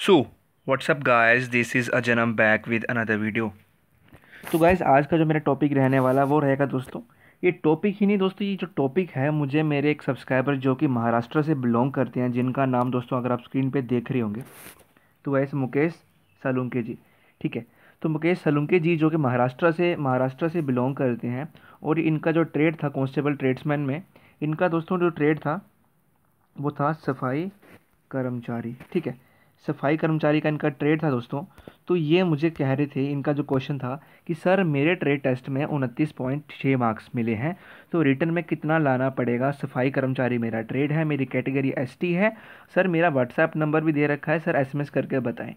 so what's up guys this is a जनम back with another video तो guys आज का जो मेरा टॉपिक रहने वाला वो रहेगा दोस्तों ये टॉपिक ही नहीं दोस्तों ये जो टॉपिक है मुझे मेरे एक सब्सक्राइबर जो कि महाराष्ट्र से बिलोंग करते हैं जिनका नाम दोस्तों अगर आप स्क्रीन पे देख रहे होंगे तो वैसे मुकेश सलुंके जी ठीक है तो मुकेश सलुंके जी जो कि महाराष्ट्र से महाराष्ट्र से बिलोंग करते हैं और इनका जो ट्रेड था कॉन्स्टेबल ट्रेड्समैन में इनका दोस्तों जो ट्रेड था वो था सफाई कर्मचारी ठीक है सफाई कर्मचारी का इनका ट्रेड था दोस्तों तो ये मुझे कह रहे थे इनका जो क्वेश्चन था कि सर मेरे ट्रेड टेस्ट में उनतीस पॉइंट छः मार्क्स मिले हैं तो रिटर्न में कितना लाना पड़ेगा सफाई कर्मचारी मेरा ट्रेड है मेरी कैटेगरी एसटी है सर मेरा व्हाट्सएप नंबर भी दे रखा है सर एसएमएस करके बताएं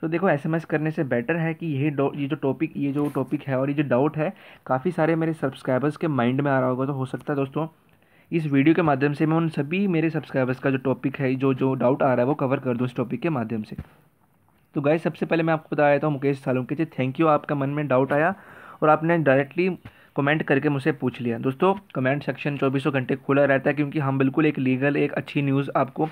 तो देखो एसएमएस करने से बेटर है कि यही ये जो टॉपिक ये जो टॉपिक है और ये जो डाउट है काफ़ी सारे मेरे सब्सक्राइबर्स के माइंड में आ रहा होगा तो हो सकता है दोस्तों इस वीडियो के माध्यम से मैं उन सभी मेरे सब्सक्राइबर्स का जो टॉपिक है जो जो डाउट आ रहा है वो कवर कर दूँ इस टॉपिक के माध्यम से तो गाय सबसे पहले मैं आपको बता रहा था मुकेश सालुंके जी थैंक यू आपका मन में डाउट आया और आपने डायरेक्टली कमेंट करके मुझसे पूछ लिया दोस्तों कमेंट सेक्शन चौबीसों घंटे खुला रहता है क्योंकि हम बिल्कुल एक लीगल एक अच्छी न्यूज़ आपको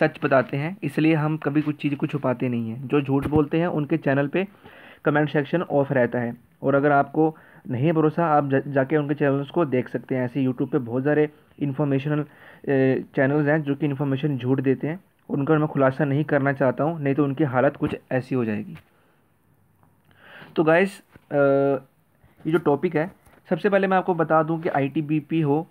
सच बताते हैं इसलिए हम कभी कुछ चीज़ को छुपाते नहीं हैं जो झूठ बोलते हैं उनके चैनल पे कमेंट सेक्शन ऑफ रहता है और अगर आपको नहीं भरोसा आप जा, जाके उनके चैनल्स को देख सकते हैं ऐसे यूट्यूब पे बहुत सारे इन्फॉर्मेशनल चैनल्स हैं जो कि इन्फॉर्मेशन झूठ देते हैं उनका मैं खुलासा नहीं करना चाहता हूँ नहीं तो उनकी हालत कुछ ऐसी हो जाएगी तो गाइस ये जो टॉपिक है सबसे पहले मैं आपको बता दूँ कि आई हो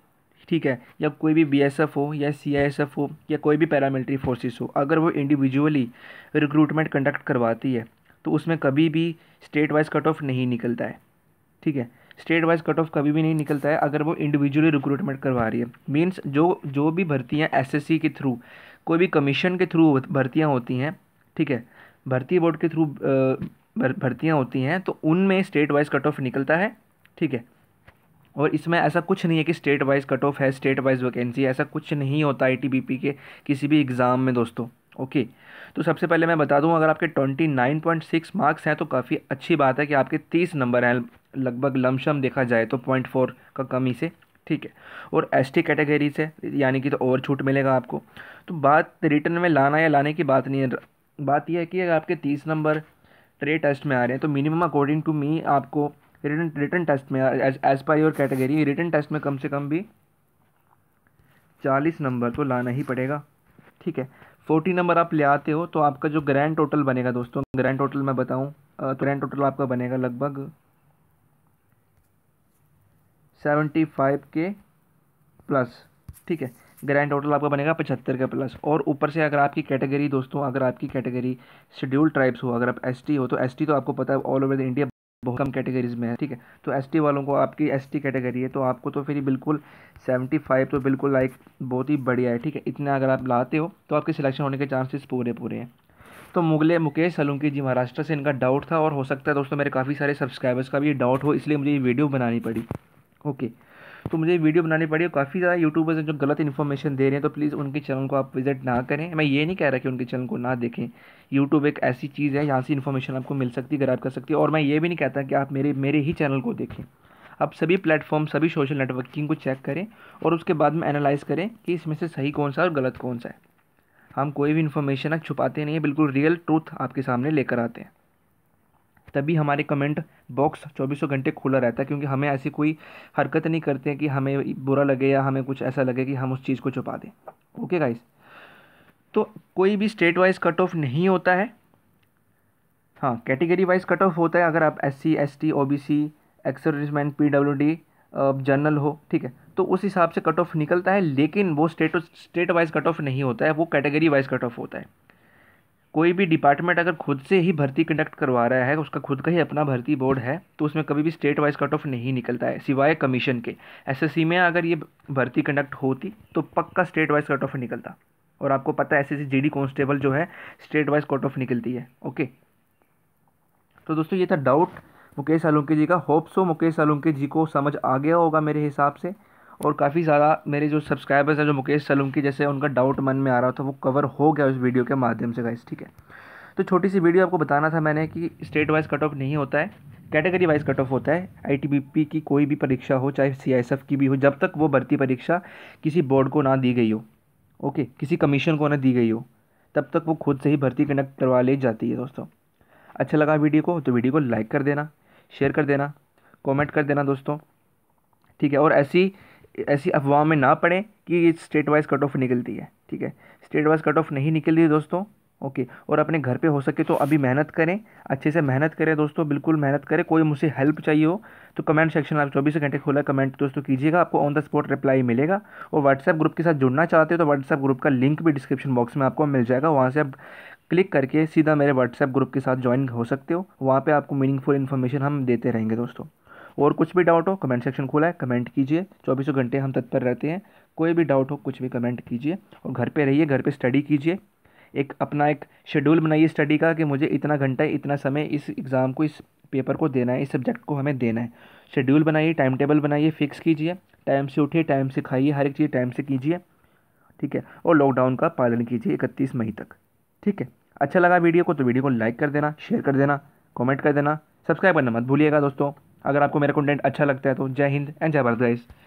ठीक है या कोई भी बीएसएफ हो या सीआईएसएफ हो या कोई भी पैरामिलिट्री फोर्सेस हो अगर वो इंडिविजुअली रिक्रूटमेंट कंडक्ट करवाती है तो उसमें कभी भी स्टेट वाइज कट ऑफ नहीं निकलता है ठीक है स्टेट वाइज कट ऑफ कभी भी नहीं निकलता है अगर वो इंडिविजुअली रिक्रूटमेंट करवा रही है मीन्स जो जो भी भर्तियाँ एसएससी के थ्रू कोई भी कमीशन के थ्रू भर्तियाँ होती हैं ठीक है भर्ती बोर्ड के थ्रू भर्तियाँ होती हैं तो उनमें स्टेट वाइज कट ऑफ निकलता है ठीक है और इसमें ऐसा कुछ नहीं है कि स्टेट वाइज कट ऑफ है स्टेट वाइज वैकेंसी ऐसा कुछ नहीं होता आई के किसी भी एग्ज़ाम में दोस्तों ओके तो सबसे पहले मैं बता दूं अगर आपके twenty nine point six marks हैं तो काफ़ी अच्छी बात है कि आपके तीस नंबर हैं लगभग लमशम देखा जाए तो पॉइंट फोर का कमी से ठीक है और एस टी कैटेगरी से यानी कि तो और छूट मिलेगा आपको तो बात रिटर्न में लाना या लाने की बात नहीं है बात यह है कि अगर आपके तीस नंबर ट्रे टेस्ट में आ रहे हैं तो मिनिमम अकॉर्डिंग टू मी आपको रिटर्न रिटर्न टेस्ट में as per your category return test में कम से कम भी चालीस नंबर तो लाना ही पड़ेगा ठीक है फोर्टी नंबर आप ले आते हो तो आपका जो ग्रैंड टोटल बनेगा दोस्तों ग्रैंड टोटल मैं बताऊँ तो ग्रैंड टोटल आपका बनेगा लगभग सेवेंटी फाइव के प्लस ठीक है ग्रैंड टोटल आपका बनेगा पचहत्तर का प्लस और ऊपर से अगर आपकी कैटेगरी दोस्तों अगर आपकी कैटेगरी शेड्यूल ट्राइब्स हो अगर आप एसटी हो तो एसटी तो आपको पता है ऑल ओवर द इंडिया बहुत कम कैटेगरीज में है ठीक है तो एसटी वालों को आपकी एसटी कैटेगरी है तो आपको तो फिर बिल्कुल 75 तो बिल्कुल लाइक बहुत ही बढ़िया है ठीक है इतना अगर आप लाते हो तो आपके सिलेक्शन होने के चांसेस पूरे पूरे हैं तो मुगले मुकेश सलूंकी जी महाराष्ट्र से इनका डाउट था और हो सकता है दोस्तों मेरे काफ़ी सारे सब्सक्राइबर्स का भी डाउट हो इसलिए मुझे ये वीडियो बनानी पड़ी ओके तो मुझे वीडियो बनानी पड़ी काफ़ी ज़्यादा यूट्यूबर्स हैं जो गलत इन्फॉर्मेशन दे रहे हैं तो प्लीज़ उनके चैनल को आप विजिट ना करें मैं ये नहीं कह रहा कि उनके चैनल को ना देखें यूट्यूब एक ऐसी चीज़ है यहाँ से इन्फॉर्मेशन आपको मिल सकती है ग्रैप कर सकती है और मैं ये भी नहीं कहता कि आप मेरे मेरे ही चैनल को देखें आप सभी प्लेटफॉर्म सभी सोशल नेटवर्किंग को चेक करें और उसके बाद में एनालाइज़ करें कि इसमें से सही कौन सा और गलत कौन सा है हम कोई भी इन्फॉर्मेशन छुपाते नहीं है बिल्कुल रियल ट्रूथ आपके सामने लेकर आते हैं तभी हमारे कमेंट बॉक्स चौबीसों घंटे खुला रहता है क्योंकि हमें ऐसी कोई हरकत नहीं करते हैं कि हमें बुरा लगे या हमें कुछ ऐसा लगे कि हम उस चीज़ को छुपा दें ओके गाइस तो कोई भी स्टेट वाइज कट ऑफ नहीं होता है हाँ कैटेगरी वाइज कट ऑफ होता है अगर आप S C S T O B C ex serviceman P W D general हो ठीक है तो उस हिसाब से कट ऑफ निकलता है लेकिन वो state state wise cut off नहीं होता है वो कैटेगरी वाइज कट ऑफ होता है कोई भी डिपार्टमेंट अगर खुद से ही भर्ती कंडक्ट करवा रहा है उसका खुद का ही अपना भर्ती बोर्ड है तो उसमें कभी भी स्टेट वाइज कट ऑफ नहीं निकलता है सिवाय कमीशन के एसएससी में अगर ये भर्ती कंडक्ट होती तो पक्का स्टेट वाइज कट ऑफ निकलता और आपको पता है एस एस जी कांस्टेबल जो है स्टेट वाइज कट ऑफ निकलती है ओके तो दोस्तों ये था डाउट मुकेश सालुंके जी का होप सो मुकेश सालुंके जी को समझ आ गया होगा मेरे हिसाब से और काफ़ी सारा मेरे जो सब्सक्राइबर्स हैं जो मुकेश सलूम की जैसे उनका डाउट मन में आ रहा था वो कवर हो गया उस वीडियो के माध्यम से गाइस ठीक है तो छोटी सी वीडियो आपको बताना था मैंने कि स्टेट वाइज कट ऑफ नहीं होता है कैटेगरी वाइज कट ऑफ होता है आईटीबीपी की कोई भी परीक्षा हो चाहे सी की भी हो जब तक वो भर्ती परीक्षा किसी बोर्ड को ना दी गई हो ओके किसी कमीशन को ना दी गई हो तब तक वो खुद से ही भर्ती कंडक्ट करवा ले जाती है दोस्तों अच्छा लगा वीडियो को तो वीडियो को लाइक कर देना शेयर कर देना कमेंट कर देना दोस्तों ठीक है और ऐसी ऐसी अफवाह में ना पड़ें कि स्टेट वाइज कट ऑफ निकलती है ठीक है स्टेट वाइज कट ऑफ नहीं निकलती दोस्तों ओके और अपने घर पे हो सके तो अभी मेहनत करें अच्छे से मेहनत करें दोस्तों बिल्कुल मेहनत करें कोई मुझसे हेल्प चाहिए हो तो कमेंट सेक्शन आप चौबीस घंटे खोला कमेंट दोस्तों कीजिएगा आपको ऑन द स्पॉट रिप्लाई मिलेगा और व्हाट्सएप ग्रुप के साथ जुड़ना चाहते हो तो व्हाट्सएप ग्रुप का लिंक भी डिस्क्रिप्शन बॉक्स में आपको मिल जाएगा वहाँ से आप क्लिक करके सीधा मेरे व्हाट्सएप ग्रुप के साथ ज्वाइन हो सकते हो वहाँ पर आपको मीनिंगफुल इन्फॉर्मेशन हम देते रहेंगे दोस्तों और कुछ भी डाउट हो कमेंट सेक्शन खुला है कमेंट कीजिए चौबीसों घंटे हम तत्पर रहते हैं कोई भी डाउट हो कुछ भी कमेंट कीजिए और घर पर रहिए घर पर स्टडी कीजिए एक अपना एक शेड्यूल बनाइए स्टडी का कि मुझे इतना घंटा इतना समय इस एग्ज़ाम को इस पेपर को देना है इस सब्जेक्ट को हमें देना है शेड्यूल बनाइए टाइम टेबल बनाइए फिक्स कीजिए टाइम से उठिए टाइम से खाइए हर एक चीज़ टाइम से कीजिए ठीक है और लॉकडाउन का पालन कीजिए इकतीस मई तक ठीक है अच्छा लगा वीडियो को तो वीडियो को लाइक कर देना शेयर कर देना कमेंट कर देना सब्सक्राइब करना मत भूलिएगा दोस्तों अगर आपको मेरा कंटेंट अच्छा लगता है तो जय हिंद एंड जय भारत गाइस